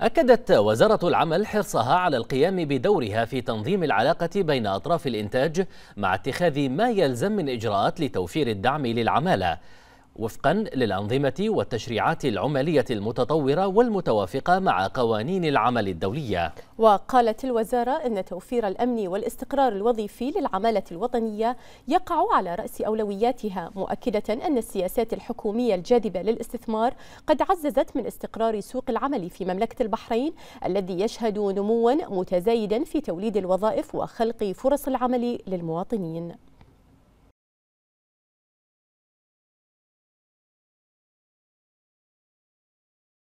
أكدت وزارة العمل حرصها على القيام بدورها في تنظيم العلاقة بين أطراف الإنتاج مع اتخاذ ما يلزم من إجراءات لتوفير الدعم للعمالة وفقا للأنظمة والتشريعات العملية المتطورة والمتوافقة مع قوانين العمل الدولية وقالت الوزارة أن توفير الأمن والاستقرار الوظيفي للعمالة الوطنية يقع على رأس أولوياتها مؤكدة أن السياسات الحكومية الجاذبة للاستثمار قد عززت من استقرار سوق العمل في مملكة البحرين الذي يشهد نموا متزايدا في توليد الوظائف وخلق فرص العمل للمواطنين